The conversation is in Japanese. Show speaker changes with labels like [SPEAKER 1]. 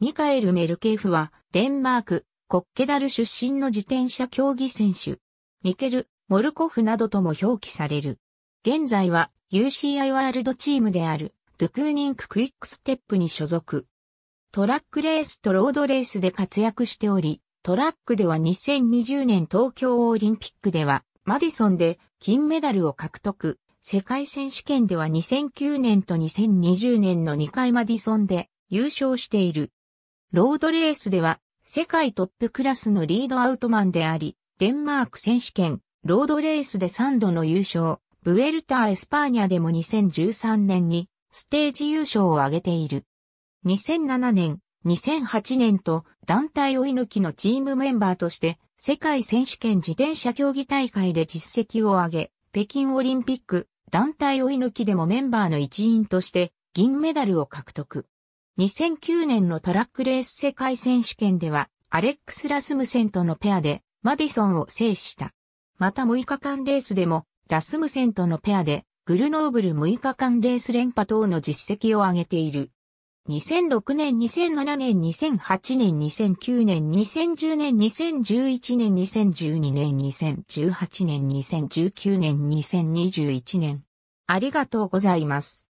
[SPEAKER 1] ミカエル・メルケーフは、デンマーク、コッケダル
[SPEAKER 2] 出身の自転車競技選手。ミケル、モルコフなどとも表記される。現在は UCI ワールドチームであるドゥクーニンククイックステップに所属。トラックレースとロードレースで活躍しており、トラックでは2020年東京オリンピックではマディソンで金メダルを獲得。世界選手権では2009年と2020年の2回マディソンで優勝している。ロードレースでは、世界トップクラスのリードアウトマンであり、デンマーク選手権、ロードレースで3度の優勝、ブエルター・エスパーニャでも2013年にステージ優勝を挙げている。2007年、2008年と団体追い抜きのチームメンバーとして世界選手権自転車競技大会で実績を上げ、北京オリンピック団体追い抜きでもメンバーの一員として銀メダルを獲得。2009年のトラックレース世界選手権では、アレックス・ラスムセンとのペアで、マディソンを制した。また6日間レースでも、ラスムセンとのペアで、グルノーブル6日間レース連覇等の実績を上げている。2006年、2007年、2008年、2009年、2010年、2011年、2012年、2018年、2019年、2021
[SPEAKER 1] 年。ありがとうございます。